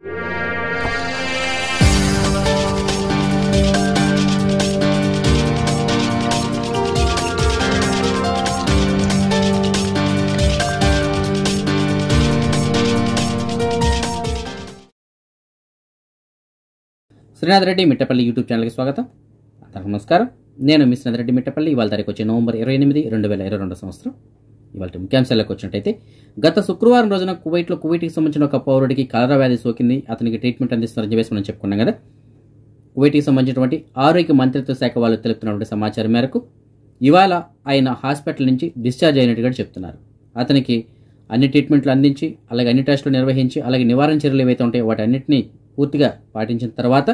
Srinath Reddy Mittapalli YouTube ఛానల్కి స్వాగతం నమస్కారం నేను మిస్ శ్రీనాథ్ రెడ్డి మిట్టపల్లి ఇవాళ తారీఖు వచ్చే నవంబర్ ఇరవై ఎనిమిది రెండు వేల ఇరవై రెండు సంవత్సరం ఇవాళ ముఖ్యాంశాలకు వచ్చినట్టయితే గత శుక్రవారం రోజున కువైట్లో కువైట్కి సంబంధించిన ఒక పౌరుడికి కలరా వ్యాధి సోకింది అతనికి ట్రీట్మెంట్ అందిస్తున్నారని చెప్పేసి మనం చెప్పుకున్నాం కదా కువైట్కి సంబంధించినటువంటి ఆరోగ్య మంత్రిత్వ శాఖ వాళ్ళు తెలుపుతున్నటువంటి సమాచారం మేరకు ఇవాళ ఆయన హాస్పిటల్ నుంచి డిశ్చార్జ్ అయినట్టుగా చెప్తున్నారు అతనికి అన్ని ట్రీట్మెంట్లు అందించి అలాగే అన్ని టెస్టులు నిర్వహించి అలాగే నివారణ చర్యలు ఏవైతే ఉంటాయో వాటి అన్నింటినీ పూర్తిగా పాటించిన తర్వాత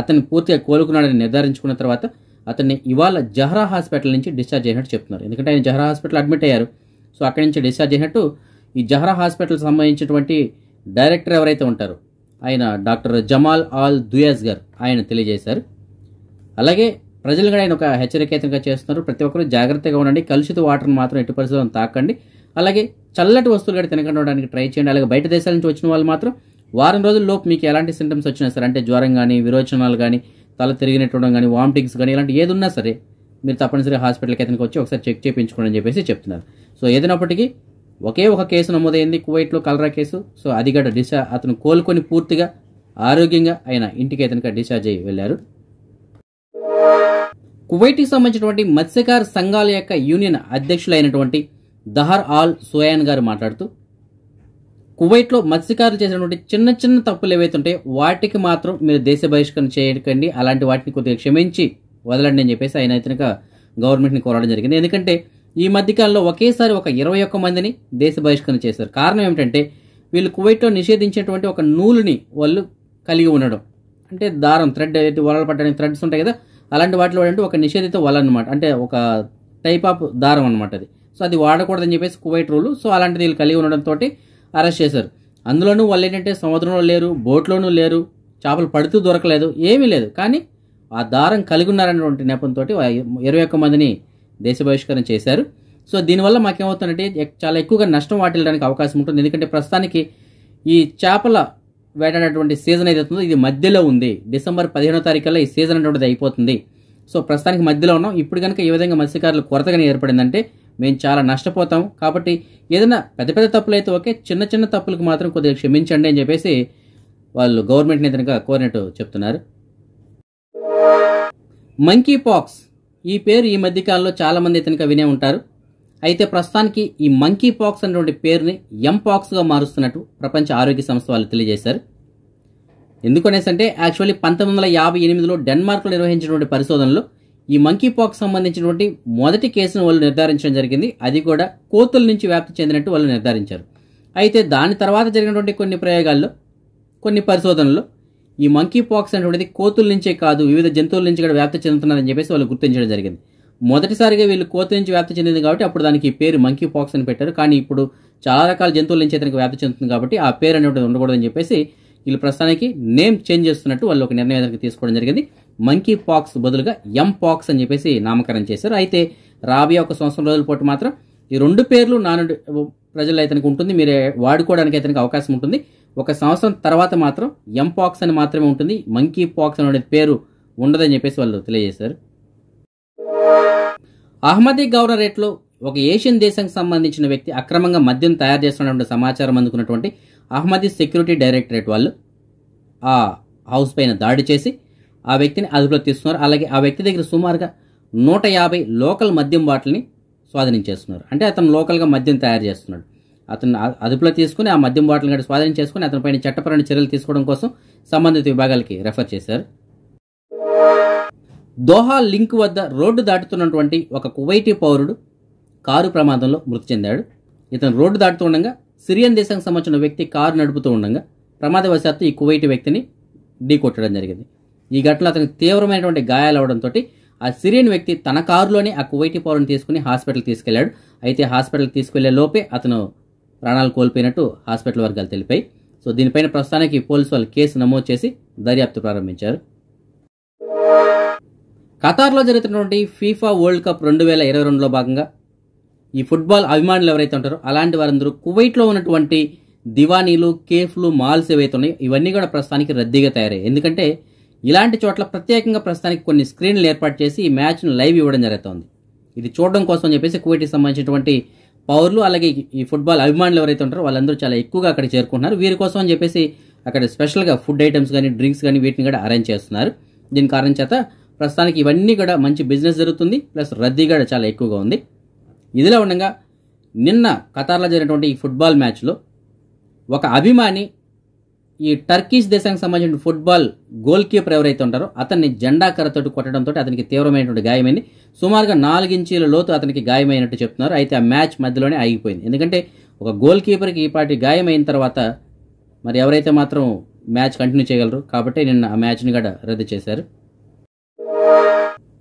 అతన్ని పూర్తిగా కోలుకున్నాడని నిర్ధారించుకున్న తర్వాత అతన్ని ఇవాళ జహ్రా హాస్పిటల్ నుంచి డిశ్చార్జ్ అయినట్టు చెప్తున్నారు ఎందుకంటే ఆయన జహ్రా హాస్పిటల్ అడ్మిట్ అయ్యారు సో అక్కడి నుంచి డిశ్చార్జ్ అయినట్టు ఈ జహరా హాస్పిటల్ సంబంధించినటువంటి డైరెక్టర్ ఎవరైతే ఉంటారో ఆయన డాక్టర్ జమాల్ ఆల్ దుయాజ్ గారు ఆయన తెలియజేశారు అలాగే ప్రజలు కూడా ఆయన ఒక హెచ్చరికేతంగా చేస్తున్నారు ప్రతి ఒక్కరూ జాగ్రత్తగా ఉండండి కలుషిత వాటర్ని మాత్రం ఎట్టి పరిస్థితులను తాకండి అలాగే చల్లటి వస్తువులు కూడా తినకుండా ఉండడానికి ట్రై చేయండి అలాగే బయట దేశాల నుంచి వచ్చిన వాళ్ళు మాత్రం వారం రోజుల లోపు మీకు ఎలాంటి సింటమ్స్ వచ్చినా సరే అంటే జ్వరం కానీ విరోచనాలు కానీ తల తిరిగినట్టు ఉండడం కానీ వామిటింగ్స్ కానీ ఇలాంటి ఏది ఉన్నా సరే మీరు తప్పనిసరిగా హాస్పిటల్కి అతనికి వచ్చి ఒకసారి చెక్ చేయించుకోండి అని చెప్పేసి చెప్తున్నారు సో ఏదైనప్పటికీ ఒకే ఒక కేసు నమోదైంది కువైట్లో కలరా కేసు సో అది గడ డిశ్చా అతను కోలుకొని పూర్తిగా ఆరోగ్యంగా ఆయన ఇంటికి అతనికి డిశ్చార్జ్ అయ్యి వెళ్ళారు కువైట్కి సంబంధించినటువంటి మత్స్యకార సంఘాల యొక్క యూనియన్ అధ్యక్షులైనటువంటి దహర్ ఆల్ సోయాన్ గారు మాట్లాడుతూ కువైట్లో మత్స్యకారులు చేసినటువంటి చిన్న చిన్న తప్పులు ఏవైతే ఉంటాయో వాటికి మాత్రం మీరు దేశ బహిష్కరణ చేయకండి అలాంటి వాటిని కొద్దిగా క్షమించి వదలండి అని చెప్పేసి ఆయన అయితే గవర్నమెంట్ని కోరడం జరిగింది ఎందుకంటే ఈ మధ్యకాలంలో ఒకేసారి ఒక ఇరవై ఒక్క మందిని దేశ బహిష్కరణ చేశారు కారణం ఏమిటంటే వీళ్ళు కువైట్లో నిషేధించినటువంటి ఒక నూలుని వాళ్ళు కలిగి ఉండడం అంటే దారం థ్రెడ్ వలలు పట్టడానికి థ్రెడ్స్ ఉంటాయి కదా అలాంటి వాటిలో అంటే ఒక నిషేధిత వల అనమాట అంటే ఒక టైప్ ఆఫ్ దారం అనమాట అది సో అది వాడకూడదని చెప్పేసి కువైట్ రూలు సో అలాంటిది వీళ్ళు కలిగి ఉండడంతో అరెస్ట్ చేశారు అందులోనూ వాళ్ళు ఏంటంటే సముద్రంలో లేరు బోట్లోనూ లేరు చేపలు పడుతూ దొరకలేదు ఏమీ లేదు కానీ ఆ దారం కలిగి ఉన్నారనేటువంటి నేపంతో ఇరవై ఒక్క మందిని దేశ బహిష్కరణ చేశారు సో దీనివల్ల మాకేమవుతుందంటే చాలా ఎక్కువగా నష్టం వాటిల్లడానికి అవకాశం ఉంటుంది ఎందుకంటే ప్రస్తుతానికి ఈ చేపల వేటాడేటువంటి సీజన్ ఏదైతుందో ఇది మధ్యలో ఉంది డిసెంబర్ పదిహేనో తారీఖుల్లో ఈ సీజన్ అనేటువంటిది అయిపోతుంది సో ప్రస్తుతానికి మధ్యలో ఉన్నాం ఇప్పుడు కనుక ఈ విధంగా మత్స్యకారులు కొరతగానే ఏర్పడిందంటే మేము చాలా నష్టపోతాం కాబట్టి ఏదైనా పెద్ద పెద్ద తప్పులు అయితే ఓకే చిన్న చిన్న తప్పులకు మాత్రం కొద్దిగా క్షమించండి అని చెప్పేసి వాళ్ళు గవర్నమెంట్ని కనుక కోరినట్టు చెప్తున్నారు మంకీ పాక్స్ ఈ పేరు ఈ మధ్యకాలంలో చాలా మంది ఇతనిక వినే ఉంటారు అయితే ప్రస్తుతానికి ఈ మంకీ పాక్స్ అనేటువంటి పేరుని ఎం పాక్స్గా మారుస్తున్నట్టు ప్రపంచ ఆరోగ్య సంస్థ వాళ్ళు తెలియజేశారు ఎందుకనేసంటే యాక్చువల్లీ పంతొమ్మిది వందల యాభై ఎనిమిదిలో డెన్మార్క్లో నిర్వహించినటువంటి పరిశోధనలో ఈ మంకీ పాక్స్ సంబంధించినటువంటి మొదటి కేసును వాళ్ళు నిర్ధారించడం జరిగింది అది కూడా కోతుల నుంచి వ్యాప్తి చెందినట్టు వాళ్ళు నిర్ధారించారు అయితే దాని తర్వాత జరిగినటువంటి కొన్ని ప్రయోగాల్లో కొన్ని పరిశోధనలు ఈ మంకీ పాక్స్ అనేటువంటిది కోతుల నుంచే కాదు వివిధ జంతువుల నుంచి కూడా వ్యాప్తి చెందుతున్నారని చెప్పేసి వాళ్ళు గుర్తించడం జరిగింది మొదటిసారిగా వీళ్ళు కోతుల నుంచి వ్యాప్తి చెందింది కాబట్టి అప్పుడు దానికి పేరు మంకీ పాక్స్ అని పెట్టారు కానీ ఇప్పుడు చాలా రకాల జంతువుల నుంచి అతనికి వ్యాప్తి చెందుతుంది కాబట్టి ఆ పేరు అనేటువంటిది ఉండకూడదని చెప్పేసి వీళ్ళు ప్రస్తుతానికి నేమ్ చేంజ్ చేస్తున్నట్టు వాళ్ళు ఒక నిర్ణయానికి తీసుకోవడం జరిగింది మంకీ పాక్స్ బదులుగా ఎం పాక్స్ అని చెప్పేసి నామకరణం చేశారు అయితే రాబోయే ఒక సంవత్సరం రోజుల పాటు మాత్రం ఈ రెండు పేర్లు నాన్ ప్రజలు అయితే ఉంటుంది మీరు వాడుకోవడానికి అతనికి అవకాశం ఉంటుంది ఒక సంవత్సరం తర్వాత మాత్రం ఎంపాక్స్ అని మాత్రమే ఉంటుంది మంకీ పాక్స్ అనే పేరు ఉండదని చెప్పేసి వాళ్ళు తెలియజేశారు అహ్మదీ గౌడ రేట్లో ఒక ఏషియన్ దేశానికి సంబంధించిన వ్యక్తి అక్రమంగా మద్యం తయారు చేస్తున్నటువంటి సమాచారం అందుకున్నటువంటి అహ్మదీ సెక్యూరిటీ డైరెక్టరేట్ వాళ్ళు ఆ హౌస్ పైన దాడి చేసి ఆ వ్యక్తిని అదుపులో తీసుకున్నారు అలాగే ఆ వ్యక్తి దగ్గర సుమారుగా నూట యాభై లోకల్ మద్యం బాటిల్ని స్వాధీనం చేస్తున్నారు అంటే అతను లోకల్గా మద్యం తయారు చేస్తున్నాడు అతను అదుపులో తీసుకుని ఆ మద్యం బాటిల్ గడి స్వాధీనం చేసుకుని అతనిపైన చట్టపరమైన చర్యలు తీసుకోవడం కోసం సంబంధిత విభాగాలకి రెఫర్ చేశారు దోహా లింక్ వద్ద రోడ్డు దాటుతున్నటువంటి ఒక కువైటీ పౌరుడు కారు ప్రమాదంలో మృతి చెందాడు ఇతను రోడ్డు దాటుతూ ఉండగా సిరియన్ దేశానికి సంబంధించిన వ్యక్తి కారు నడుపుతూ ఉండగా ప్రమాదవశాత్తు ఈ కువైటీ వ్యక్తిని ఢీకొట్టడం జరిగింది ఈ ఘటనలో అతనికి తీవ్రమైనటువంటి గాయాలు అవడంతో ఆ సిరియన్ వ్యక్తి తన కారులోనే ఆ కువైటి పౌరుని తీసుకుని హాస్పిటల్ తీసుకెళ్లాడు అయితే హాస్పిటల్ తీసుకెళ్లే లోపే అతను ప్రాణాలు కోల్పోయినట్టు హాస్పిటల్ వర్గాలు తెలిపాయి సో దీనిపైన ప్రస్తుతానికి పోలీసు వాళ్ళు కేసు నమోదు చేసి దర్యాప్తు ప్రారంభించారు ఖతార్లో జరుగుతున్నటువంటి ఫీఫా వరల్డ్ కప్ రెండు వేల ఇరవై రెండులో భాగంగా ఈ ఫుట్బాల్ అభిమానులు ఎవరైతే ఉంటారో అలాంటి వారందరూ కువైట్లో ఉన్నటువంటి దివానీలు కేఫ్లు మాల్స్ ఏవైతే ఉన్నాయో ఇవన్నీ కూడా ప్రస్తుతానికి రద్దీగా తయారయ్యాయి ఎందుకంటే ఇలాంటి చోట్ల ప్రత్యేకంగా ప్రస్తుతానికి కొన్ని స్క్రీన్లు ఏర్పాటు చేసి ఈ మ్యాచ్ను లైవ్ ఇవ్వడం జరుగుతోంది ఇది చూడడం కోసం చెప్పేసి కువైట్కి సంబంధించినటువంటి పౌరులు అలాగే ఈ ఫుట్బాల్ అభిమానులు ఎవరైతే ఉంటారో వాళ్ళందరూ చాలా ఎక్కువగా అక్కడ చేరుకుంటున్నారు వీరి కోసం అని చెప్పేసి అక్కడ స్పెషల్గా ఫుడ్ ఐటమ్స్ కానీ డ్రింక్స్ కానీ వీటిని కూడా అరేంజ్ చేస్తున్నారు దీని కారణం చేత ప్రస్తుతానికి ఇవన్నీ కూడా మంచి బిజినెస్ జరుగుతుంది ప్లస్ రద్దీ కూడా చాలా ఎక్కువగా ఉంది ఇదిలా ఉండగా నిన్న ఖతార్లో జరిగినటువంటి ఈ ఫుట్బాల్ మ్యాచ్లో ఒక అభిమాని ఈ టర్కీష్ దేశానికి సంబంధించిన ఫుట్బాల్ గోల్ కీపర్ ఎవరైతే ఉంటారో అతన్ని జెండా కర్రతోటి కొట్టడంతో అతనికి తీవ్రమైనటువంటి గాయమైంది సుమారుగా నాలుగించీల లోతు అతనికి గాయమైనట్టు చెప్తున్నారు అయితే ఆ మ్యాచ్ మధ్యలోనే ఆగిపోయింది ఎందుకంటే ఒక గోల్ కీపర్కి ఈపాటి గాయమైన తర్వాత మరి ఎవరైతే మాత్రం మ్యాచ్ కంటిన్యూ చేయగలరు కాబట్టి నిన్న ఆ మ్యాచ్ని కూడా రద్దు చేశారు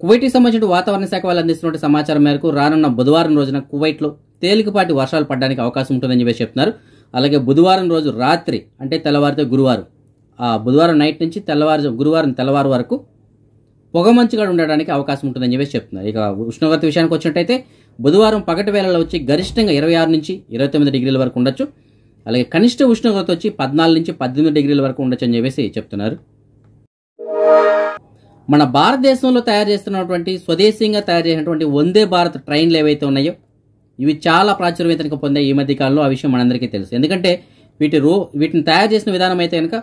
కువైట్కి సంబంధించిన వాతావరణ శాఖ వాళ్ళు అందిస్తున్న సమాచారం మేరకు రానున్న బుధవారం రోజున కువైట్లో తేలికపాటి వర్షాలు పడడానికి అవకాశం ఉంటుందని చెప్పి చెప్తున్నారు అలాగే బుధవారం రోజు రాత్రి అంటే తెల్లవారితో గురువారం ఆ బుధవారం నైట్ నుంచి తెల్లవారు గురువారం తెల్లవారు వరకు పొగమంచుగా ఉండడానికి అవకాశం ఉంటుందని చెప్పేసి చెప్తున్నారు ఇక ఉష్ణోగ్రత విషయానికి వచ్చినట్టయితే బుధవారం పగటి వేళలో వచ్చి గరిష్టంగా ఇరవై ఆరు నుంచి ఇరవై తొమ్మిది డిగ్రీల వరకు ఉండొచ్చు అలాగే కనిష్ట ఉష్ణోగ్రత వచ్చి పద్నాలుగు నుంచి పద్దెనిమిది డిగ్రీల వరకు ఉండొచ్చు అని చెప్పేసి చెప్తున్నారు మన భారతదేశంలో తయారు చేస్తున్నటువంటి స్వదేశీయంగా తయారు చేసినటువంటి వందే భారత్ ట్రైన్లు ఏవైతే ఉన్నాయో ఇవి చాలా ప్రాచుర్యతను పొందాయి ఈ మధ్య కాలంలో ఆ విషయం మనందరికీ తెలుసు ఎందుకంటే వీటి రో వీటిని తయారు చేసిన విధానం అయితే కనుక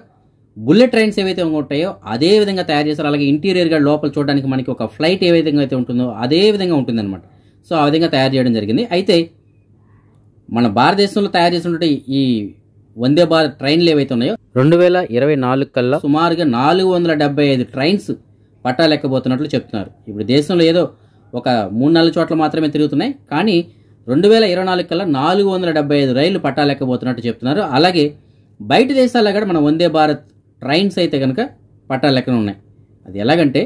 బుల్లెట్ ట్రైన్స్ ఏవైతే ఉంటాయో అదే విధంగా తయారు చేస్తారు అలాగే ఇంటీరియర్గా లోపల చూడడానికి మనకి ఒక ఫ్లైట్ ఏ విధంగా అయితే ఉంటుందో అదే విధంగా ఉంటుందన్నమాట సో ఆ విధంగా తయారు చేయడం జరిగింది అయితే మన భారతదేశంలో తయారు చేసినటువంటి ఈ వందే భారత్ ట్రైన్లు ఏవైతే ఉన్నాయో రెండు వేల ఇరవై నాలుగు కల్లా సుమారుగా నాలుగు వందల డెబ్బై ఐదు ట్రైన్స్ పట్టాలెక్కబోతున్నట్లు చెప్తున్నారు ఇప్పుడు దేశంలో ఏదో ఒక మూడు నాలుగు చోట్ల మాత్రమే తిరుగుతున్నాయి కానీ రెండు వేల ఇరవై నాలుగు కల్లా నాలుగు వందల డెబ్బై ఐదు రైళ్లు పట్టాలెక్కబోతున్నట్టు చెప్తున్నారు అలాగే బయట దేశాల్లో కూడా మన వందే భారత్ ట్రైన్స్ అయితే కనుక పట్టాలెక్కన ఉన్నాయి అది ఎలాగంటే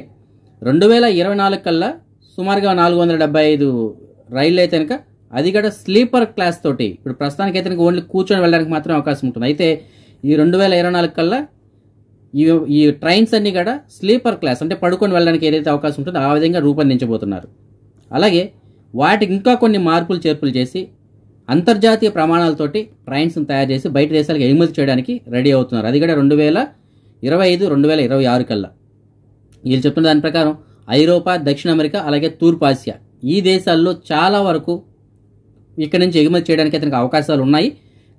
రెండు వేల ఇరవై నాలుగు కల్లా సుమారుగా నాలుగు వందల డెబ్బై ఐదు రైళ్ళు అయితే కనుక అది కూడా స్లీపర్ క్లాస్ తోటి ఇప్పుడు ప్రస్తుతానికి అయితే కనుక ఓన్లీ కూర్చొని వెళ్ళడానికి మాత్రమే అవకాశం ఉంటుంది అయితే ఈ రెండు వేల ఇరవై నాలుగు కల్లా ఈ ఈ ట్రైన్స్ అన్నీ కూడా స్లీపర్ క్లాస్ అంటే పడుకొని వెళ్ళడానికి ఏదైతే అవకాశం ఉంటుందో ఆ విధంగా రూపొందించబోతున్నారు అలాగే వాటికి ఇంకా కొన్ని మార్పులు చేర్పులు చేసి అంతర్జాతీయ ప్రమాణాలతోటి ట్రైన్స్ని తయారు చేసి బయట దేశాలకు ఎగుమతి చేయడానికి రెడీ అవుతున్నారు అది కూడా రెండు వేల ఇరవై ఐదు రెండు వేల ఇరవై ఆరు కల్లా వీళ్ళు చెప్తున్న దాని ప్రకారం ఐరోపా దక్షిణ అమెరికా అలాగే తూర్పు ఆసియా ఈ దేశాల్లో చాలా వరకు ఇక్కడి నుంచి ఎగుమతి చేయడానికి అతనికి అవకాశాలు ఉన్నాయి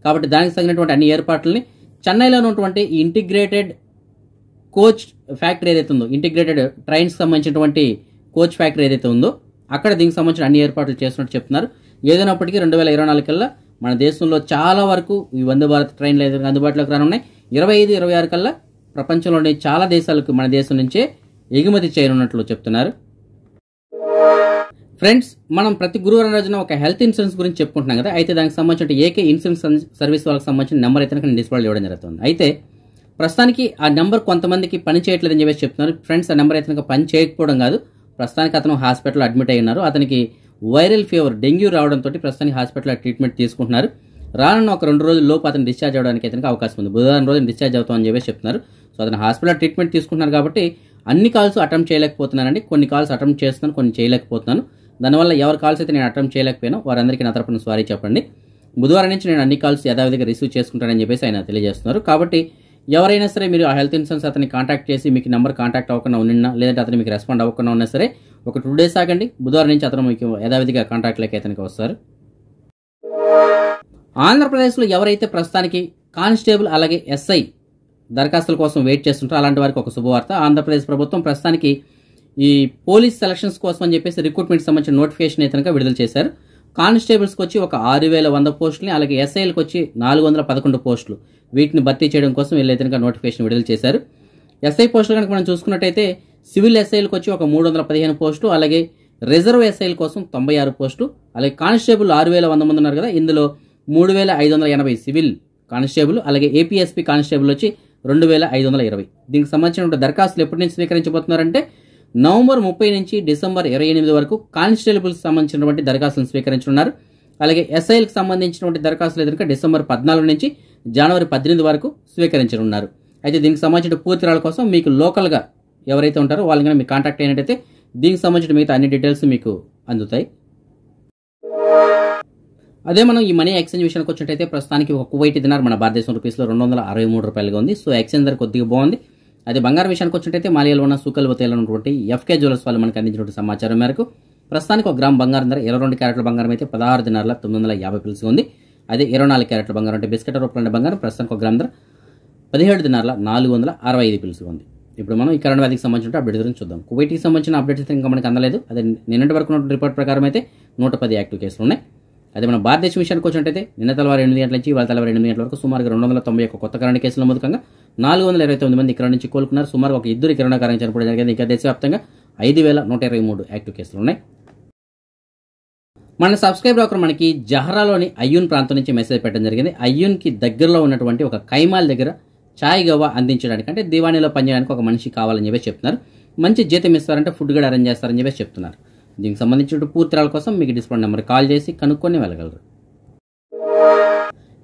కాబట్టి దానికి తగినటువంటి అన్ని ఏర్పాట్లని చెన్నైలో ఉన్నటువంటి ఇంటిగ్రేటెడ్ కోచ్ ఫ్యాక్టరీ ఏదైతే ఉందో ఇంటిగ్రేటెడ్ ట్రైన్స్ సంబంధించినటువంటి కోచ్ ఫ్యాక్టరీ ఏదైతే ఉందో అక్కడ దీనికి సంబంధించిన అన్ని ఏర్పాట్లు చేస్తున్నట్టు చెప్తున్నారు ఏదైనప్పటికీ రెండు వేల ఇరవై నాలుగు కల్లా మన దేశంలో చాలా వరకు ఈ వందే భారత్ ట్రైన్లు ఏదైనా అందుబాటులోకి రానున్నాయి ఇరవై ఐదు ఇరవై ఆరు కల్లా ప్రపంచంలోని చాలా దేశాలకు మన దేశం నుంచే ఎగుమతి చేయనున్నట్లు చెప్తున్నారు ఫ్రెండ్స్ మనం ప్రతి గురువారం రోజున ఒక హెల్త్ ఇన్సూరెన్స్ గురించి చెప్పుకుంటున్నాం కదా అయితే దానికి సంబంధించిన ఏకే ఇన్సూరెన్స్ సర్వీస్ వాళ్ళకి సంబంధించిన నెంబర్ అయితే నేను డిస్ప్లే ఇవ్వడం జరుగుతుంది అయితే ప్రస్తుతానికి ఆ నెంబర్ కొంతమందికి పని చేయట్లేదని చెప్పేసి చెప్తున్నారు ఫ్రెండ్స్ ఆ నెంబర్ అయితే పని చేయకపోవడం కాదు ప్రస్తుతానికి అతను హాస్పిటల్ అడ్మిట్ అయి ఉన్నారు అతనికి వైరల్ ఫీవర్ డెంగ్యూ రావడంతో ప్రస్తుతానికి హాస్పిటల్లో ట్రీట్మెంట్ తీసుకుంటున్నారు రానున్న ఒక రెండు రోజుల లోపు అతను డిశ్చార్జ్ అవడానికి అతనికి అవకాశం ఉంది బుధవారం రోజు డిశ్చార్జ్ అవుతామని చెప్పేసి చెప్తున్నారు సో అతను హాస్పిటల్ ట్రీట్మెంట్ తీసుకుంటున్నారు కాబట్టి అన్ని కాల్స్ అటెంప్ట్ చేయలేకపోతున్నానండి కొన్ని కాల్స్ అటెంప్ట్ చేస్తున్నాను కొన్ని చేయలేకపోతున్నాను దానివల్ల ఎవరి కాల్స్ అయితే నేను అటెంప్ట్ చేయలేకపోయాను వారందరికీ నా తరపున సారీ చెప్పండి బుధవారం నుంచి నేను అన్ని కాల్స్ యథావిధిగా రిసీవ్ చేసుకుంటానని చెప్పేసి ఆయన తెలియజేస్తున్నారు కాబట్టి ఎవరైనా సరే మీరు ఆ హెల్త్ ఇన్సూరెన్స్ అతని కాంటాక్ట్ చేసి మీకు నెంబర్ కాంటాక్ట్ అవ్వకుండా ఉండినా లేదంటే అతను మీకు రెస్పాండ్ అవ్వకుండా ఉన్నా సరే ఒక టూ డేస్ ఆగండి బుధవారం నుంచి అతను మీకు యథావిధిగా కాంటాక్ట్లోకి అతనికి వస్తారు ఆంధ్రప్రదేశ్లో ఎవరైతే ప్రస్తుతానికి కానిస్టేబుల్ అలాగే ఎస్ఐ దరఖాస్తుల కోసం వెయిట్ చేస్తుంటారో అలాంటి వారికి ఒక శుభవార్త ఆంధ్రప్రదేశ్ ప్రభుత్వం ప్రస్తుతానికి ఈ పోలీస్ సెలక్షన్స్ కోసం అని చెప్పేసి రిక్రూట్మెంట్ సంబంధించిన నోటిఫికేషన్ అయితే విడుదల చేశారు కానిస్టేబుల్స్కి వచ్చి ఒక ఆరు వేల వంద పోస్టులని అలాగే ఎస్ఐలకు వచ్చి నాలుగు వందల పదకొండు పోస్టులు వీటిని భర్తీ చేయడం కోసం వీళ్ళైతే కనుక నోటిఫికేషన్ విడుదల చేశారు ఎస్ఐ పోస్టులు కనుక మనం చూసుకున్నట్టయితే సివిల్ ఎస్ఐలకు వచ్చి ఒక మూడు వందల పదిహేను పోస్టు అలాగే రిజర్వ్ ఎస్ఐల కోసం తొంభై ఆరు పోస్టు అలాగే కానిస్టేబుల్ ఆరు వేల వంద మంది ఉన్నారు కదా ఇందులో మూడు వేల ఐదు వందల ఎనభై సివిల్ కానిస్టేబుల్ అలాగే ఏపీఎస్పీ కానిస్టేబుల్ వచ్చి రెండు వేల ఐదు వందల ఇరవై దీనికి సంబంధించిన దరఖాస్తులు ఎప్పటి నుంచి స్వీకరించబోతున్నారంటే నవంబర్ ముప్పై నుంచి డిసెంబర్ ఇరవై ఎనిమిది వరకు కానిస్టేబుల్కి సంబంధించినటువంటి దరఖాస్తులను స్వీకరించనున్నారు అలాగే ఎస్ఐలకు సంబంధించినటువంటి దరఖాస్తులు ఎదురుగా డిసెంబర్ పద్నాలుగు నుంచి జనవరి పద్దెనిమిది వరకు స్వీకరించనున్నారు అయితే దీనికి సంబంధించిన పూర్తి కోసం మీకు లోకల్గా ఎవరైతే ఉంటారో వాళ్ళని కానీ మీకు కాంటాక్ట్ అయినట్టయితే దీనికి సంబంధించిన మిగతా అన్ని డీటెయిల్స్ మీకు అందుతాయి అదే మనం ఈ మనీ ఎక్స్చేంజ్ విషయానికి వచ్చినట్టయితే ప్రస్తుతానికి ఒక కువైట్ దినార్ మన భారతదేశం రూపీస్లో రెండు వందల అరవై మూడు రూపాయలుగా ఉంది సో ఎక్స్చేంజ్ ధర కొద్దిగా బాగుంది అదే బంగారం విషయానికి వచ్చినట్టయితే మాలియాలో ఉన్న సూకల్ వతేలో ఉన్నటువంటి ఎఫ్కే జ్యువెలర్స్ వాళ్ళు మనకు అందించినటువంటి సమాచారం మేరకు ప్రస్తుతానికి ఒక గ్రామ్ బంగారం ధర ఇరవై రెండు క్యారెట్ల బంగారం అయితే పదహారు దినార్ల తొమ్మిది వందల యాభై పిలుసుకుంది ఉంది అదే ఇరవై నాలుగు క్యారెట్ల బంగారం అంటే బిస్కెట్ రూపంలో బంగారం ప్రస్తుతం ఒక గ్రామ పదిహేడు దినాల నాలుగు వందల అరవై ఐదు పిలుసు ఉంది ఇప్పుడు మనం ఈ కరెంట్ వ్యాధికి సంబంధించిన అప్డేట్ గురించి చూద్దాం కువైట్కి సంబంధించిన అప్డేట్స్ అయితే ఇంకా మనకి అందలేదు అదే నిన్నటి వరకు ఉన్న రిపోర్ట్ ప్రకారం అయితే నూట పది యాక్టివ్ కేసులు ఉన్నాయి అదే మన భారతదేశ విషయానికి వచ్చినట్టయితే నిన్న తలవారు ఎనిమిది గంటల నుంచి వాళ్ళ తలవారు ఎనిమిది గంటల వరకు సుమారు రెండు వందల తొంభై ఒక్క కొత్త కరెంట్ కేసులు నమోదు నాలుగు వందల ఇరవై తొమ్మిది మంది ఇక్కడ నుంచి కోలుకున్నారు సుమారు ఒక ఇద్దరు కరోనా కారణం చనిపోవడం జరిగింది ఇంకా దేశవ్యాప్తంగా ఐదు వేల నూట ఇరవై మూడు యాక్టివ్ కేసులు ఉన్నాయి మన సబ్స్క్రైబర్ ఒకరు మనకి జహరాలోని అయ్యూన్ ప్రాంతం నుంచి మెసేజ్ పెట్టడం జరిగింది అయ్యూన్కి దగ్గరలో ఉన్నటువంటి ఒక కైమాల్ దగ్గర ఛాయ్ గవ్వ అందించడానికి అంటే దివాణిలో పనిచేయడానికి ఒక మనిషి కావాలని చెప్పేసి చెప్తున్నారు మంచి జీతం ఇస్తారంటే ఫుడ్ కూడా అరేంజ్ చేస్తారని చెప్పేసి చెప్తున్నారు దీనికి సంబంధించిన పూర్తిరాల కోసం మీకు డిస్ప్లో నెంబర్ కాల్ చేసి కనుక్కొని వెళ్ళగలరు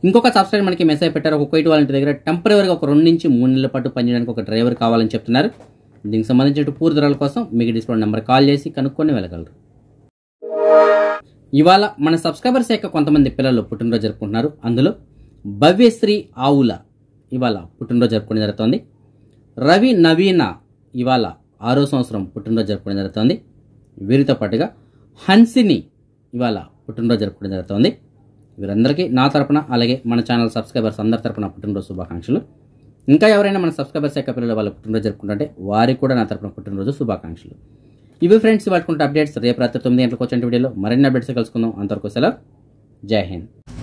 ఇంకొక సబ్స్క్రైబర్ మనకి మెసేజ్ పెట్టారు ఒక ఇటు వాళ్ళ దగ్గర టెంపరీగా ఒక రెండు నుంచి మూడు నెలల పాటు పనిచేయడానికి ఒక డ్రైవర్ కావాలని చెప్తున్నారు దీనికి సంబంధించిన పూర్తిరాల కోసం మీకు డిస్ప్లో నెంబర్ కాల్ చేసి కనుక్కొని వెళ్ళగలరు ఇవాళ మన సబ్స్క్రైబర్స్ యొక్క కొంతమంది పిల్లలు పుట్టినరోజు జరుపుకుంటున్నారు అందులో భవ్యశ్రీ ఆవుల ఇవాళ పుట్టినరోజు జరుపుకోవడం జరుగుతోంది రవి నవీన ఇవాళ ఆరో సంవత్సరం పుట్టినరోజు జరుపుకోవడం జరుగుతోంది వీరితో పాటుగా హన్సిని ఇవాళ పుట్టినరోజు జరుపుకోవడం జరుగుతోంది వీరందరికీ నా తరపున అలాగే మన ఛానల్ సబ్స్క్రైబర్స్ అందరి తరపున పుట్టినరోజు శుభాకాంక్షలు ఇంకా ఎవరైనా మన సబ్స్క్రైబర్స్ యొక్క పిల్లలు వాళ్ళ పుట్టినరోజు జరుపుకుంటుంటే వారికి కూడా నా తరపున పుట్టినరోజు శుభాకాంక్షలు ఇవి ఫ్రెండ్స్ వాళ్ళకుంటే అప్డేట్స్ రేపు రాత్రి తొమ్మిది గంటలకు వచ్చిన వీడియోలో మరిన్ని అప్డేట్స్ కలుసుకుందాం అంతవరకు సెలవు జై హింద్